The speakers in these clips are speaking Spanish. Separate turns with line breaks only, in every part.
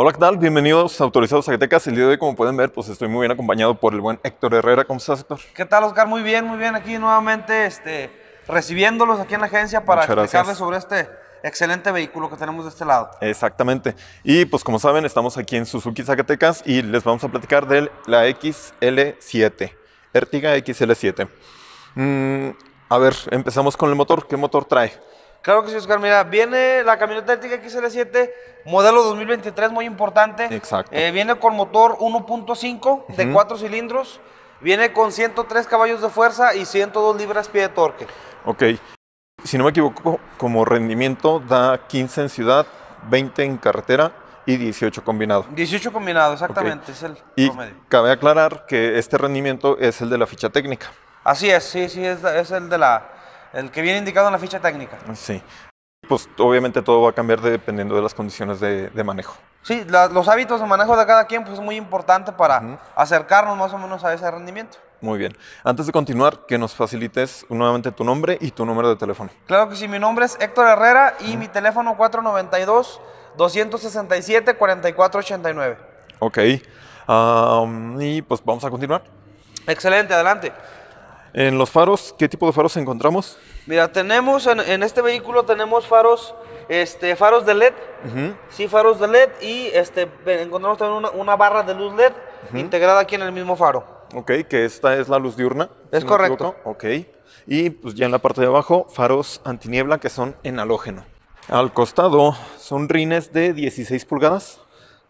Hola, ¿qué tal? Bienvenidos a Autorizados Zacatecas. El día de hoy, como pueden ver, pues estoy muy bien acompañado por el buen Héctor Herrera. ¿Cómo estás, Héctor?
¿Qué tal, Oscar? Muy bien, muy bien. Aquí nuevamente este, recibiéndolos aquí en la agencia para explicarles sobre este excelente vehículo que tenemos de este lado.
Exactamente. Y pues como saben, estamos aquí en Suzuki Zacatecas y les vamos a platicar de la XL7, Ertiga XL7. Mm, a ver, empezamos con el motor. ¿Qué motor trae? Claro que sí, Oscar. Mira, viene la camioneta técnica XL7,
modelo 2023, muy importante. Exacto. Eh, viene con motor 1.5 de cuatro 4 cilindros. Viene con 103 caballos de fuerza y 102 libras-pie de torque.
Ok. Si no me equivoco, como rendimiento da 15 en ciudad, 20 en carretera y 18 combinado.
18 combinado, exactamente, es el y
Cabe aclarar que este rendimiento es el de la ficha técnica. Así es, sí, sí, es el de la el que viene indicado en la ficha técnica. Sí. Pues obviamente todo va a cambiar dependiendo de las condiciones de, manejo.
Sí, los hábitos de manejo de cada quien pues, es muy importante para acercarnos más o menos a ese rendimiento.
Muy bien. Antes de continuar, que nos facilites nuevamente tu nombre y tu número de teléfono.
Claro que sí, mi nombre es Héctor Herrera y mi teléfono 492-267-4489.
Ok. y pues vamos a continuar.
Excelente, adelante.
En los faros, ¿qué tipo de faros encontramos?
Mira, tenemos en, este vehículo tenemos faros, este, faros de LED, sí, faros de LED y este, encontramos también una, barra de luz LED integrada aquí en el
mismo faro. Ok, que esta es la luz diurna. Es correcto. ok. Y pues ya en la parte de abajo, faros antiniebla que son en halógeno. Al costado son rines de 16 pulgadas.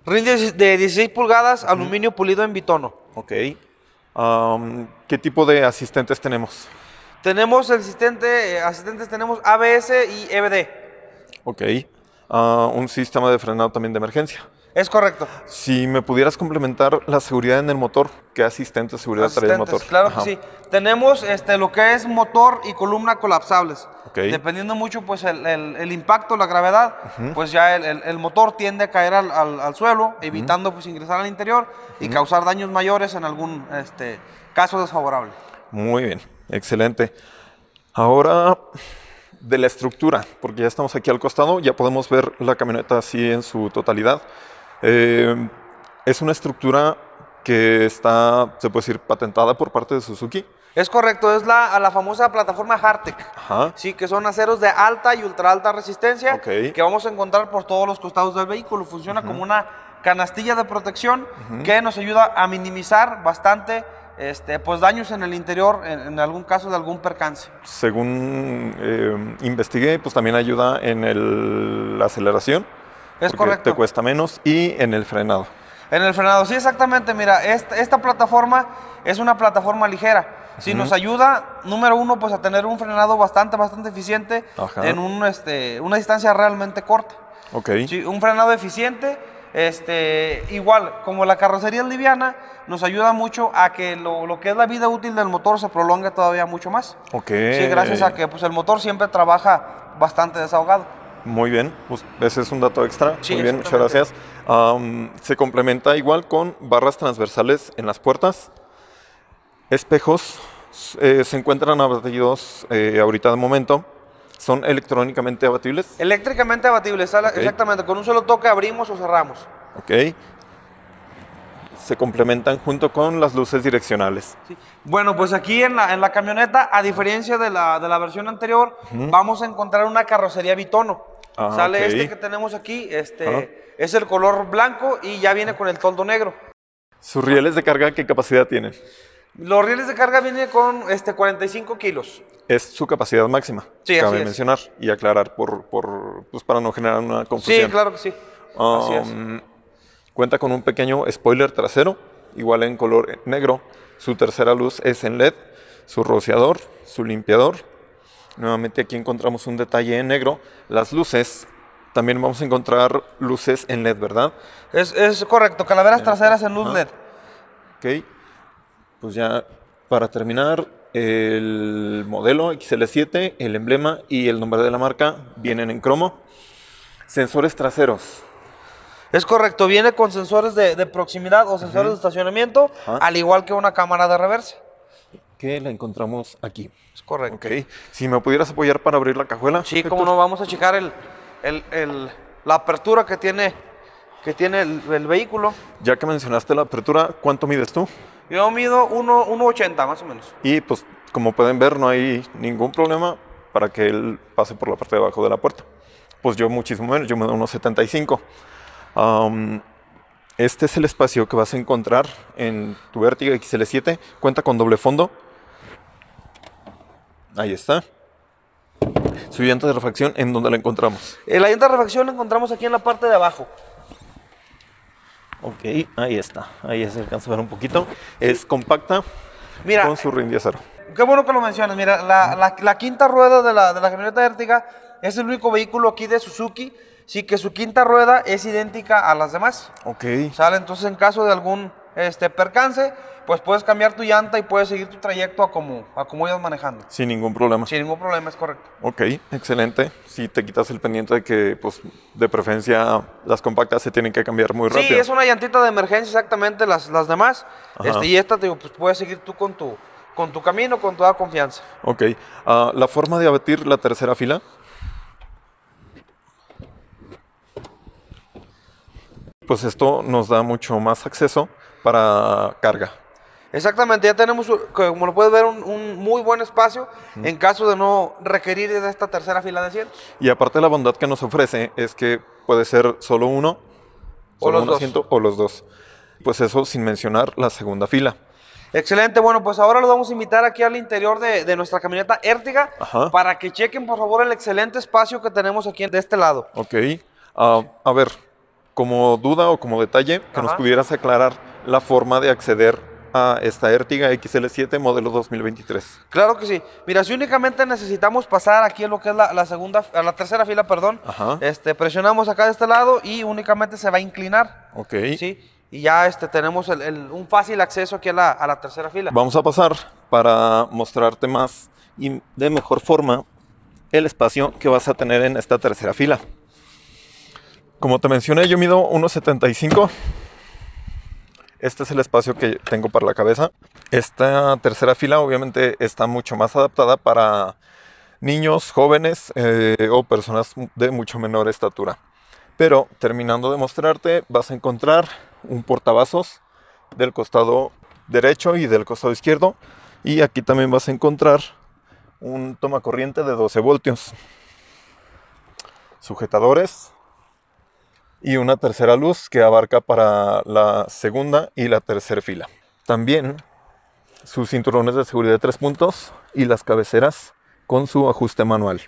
Rines de 16 pulgadas, aluminio pulido en bitono. Ok. ¿Qué tipo de asistentes tenemos? Tenemos asistente, eh,
asistentes, tenemos ABS y EBD.
Ok. Ah, un sistema de frenado también de emergencia. Es correcto. Si me pudieras complementar la seguridad en el motor, ¿qué asistente de seguridad trae el motor? Claro que sí.
Tenemos este, lo que es motor y columna colapsables. Dependiendo mucho pues el, el, impacto, la gravedad, pues ya el, el, motor tiende a caer al, al, suelo, evitando pues ingresar al interior y causar daños mayores en algún este, caso desfavorable.
Muy bien, excelente. Ahora de la estructura, porque ya estamos aquí al costado, ya podemos ver la camioneta así en su totalidad. Em, es una estructura que está, se puede decir, patentada por parte de Suzuki.
Es correcto, es la, la famosa plataforma Hartec. Sí, que son aceros de alta y ultra alta resistencia que vamos a encontrar por todos los costados del vehículo. Funciona como una canastilla de protección que nos ayuda a minimizar bastante este, pues daños en el interior, en, algún caso de algún percance.
Según em, investigué, pues también ayuda en la aceleración es correcto. Te cuesta menos y en el frenado. En el frenado,
sí, exactamente. Mira, esta, plataforma es una plataforma ligera. Si sí, nos ayuda, número uno, pues a tener un frenado bastante, bastante eficiente en este, una distancia realmente corta. Ok. Sí, un frenado eficiente, este, igual, como la carrocería liviana, nos ayuda mucho a que lo, que es la vida útil del motor se prolongue todavía mucho más.
Ok. Sí, gracias a
que pues, el motor siempre trabaja bastante desahogado.
Muy bien, pues, ese es un dato extra. Muy bien, muchas gracias. se complementa igual con barras transversales en las puertas, espejos. Eh, se encuentran abatidos eh, ahorita de momento. ¿Son electrónicamente abatibles?
Eléctricamente abatibles, exactamente. Con un solo toque abrimos o cerramos.
Ok. Se complementan junto con las luces direccionales.
Bueno, pues aquí en la, camioneta, a diferencia de la, versión anterior, vamos a encontrar una carrocería bitono. Sale este que tenemos aquí, este es el color blanco y ya viene con el toldo negro.
¿Sus rieles de carga qué capacidad tienen?
Los rieles de carga vienen con este, 45 kilos.
Es su capacidad máxima, cabe mencionar y aclarar por, pues, para no generar una confusión. Sí, claro que sí. Um, cuenta con un pequeño spoiler trasero, igual en color negro. Su tercera luz es en LED, su rociador, su limpiador Nuevamente aquí encontramos un detalle en negro. Las luces, también vamos a encontrar luces en LED, ¿verdad? Es, correcto, calaveras traseras en luz LED. Ok, pues ya para terminar, el modelo XL7, el emblema y el nombre de la marca vienen en cromo. Sensores traseros. Es correcto, viene con sensores de, proximidad o sensores de estacionamiento, al igual que una cámara de reverse que la encontramos aquí. Es correcto. Ok. Si me pudieras apoyar para abrir la cajuela. Sí, como no,
vamos a checar el, la apertura que tiene, que tiene el, vehículo.
Ya que mencionaste la apertura, ¿cuánto mides tú?
Yo mido 1,80 más o menos.
Y pues como pueden ver no hay ningún problema para que él pase por la parte de abajo de la puerta. Pues yo muchísimo menos, yo mido 1,75. Um, este es el espacio que vas a encontrar en tu Vertigo XL7. Cuenta con doble fondo, Ahí está. Su llanta de refacción, ¿en dónde la encontramos?
Eh, la llanta de refacción la encontramos aquí en la parte de abajo.
Ok, ahí está. Ahí se alcanza a ver un poquito. Es compacta Mira, con su rin
Qué bueno que lo mencionas. Mira, la, quinta rueda de la, de la camioneta es el único vehículo aquí de Suzuki. Sí, que su quinta rueda es idéntica a las demás. Ok. Sale, entonces en caso de algún este percance, pues puedes cambiar tu llanta y puedes seguir tu trayecto a como, a como ibas manejando.
Sin ningún problema. Sin ningún
problema, es correcto.
Ok, excelente. Si te quitas el pendiente de que, pues, de preferencia, las compactas se tienen que cambiar muy rápido. Sí, es
una llantita de emergencia exactamente las, las demás. Este, y esta, te pues puedes seguir tú con tu, con tu camino, con toda confianza.
Ok. Ah, ¿La forma de abatir la tercera fila? pues esto nos da mucho más acceso para carga. Exactamente, ya tenemos, como lo puedes ver, un, muy buen espacio en caso de no
requerir esta tercera fila de asientos.
Y aparte la bondad que nos ofrece es que puede ser solo uno, o los dos. o los dos. Pues eso sin mencionar la segunda fila. Excelente, bueno, pues ahora los vamos a invitar aquí al interior de, nuestra camioneta Ertiga
para que chequen por favor el excelente espacio que tenemos aquí de este lado.
Ok, ah, a ver, como duda o como detalle, que nos pudieras aclarar la forma de acceder a esta Ertiga XL7 modelo 2023.
Claro que sí. Mira, si únicamente necesitamos pasar aquí a lo que es la, segunda, a la tercera fila, perdón, este, presionamos acá de este lado y únicamente se va a inclinar.
Ok. Sí.
Y ya este, tenemos el, un fácil acceso aquí a la tercera fila. Vamos
a pasar para mostrarte más y de mejor forma el espacio que vas a tener en esta tercera fila. Como te mencioné, yo mido 1,75. Este es el espacio que tengo para la cabeza. Esta tercera fila obviamente está mucho más adaptada para niños, jóvenes eh, o personas de mucho menor estatura. Pero terminando de mostrarte, vas a encontrar un portavasos del costado derecho y del costado izquierdo. Y aquí también vas a encontrar un toma de 12 voltios. Sujetadores y una tercera luz que abarca para la segunda y la tercera fila. También sus cinturones de seguridad de tres puntos y las cabeceras con su ajuste manual.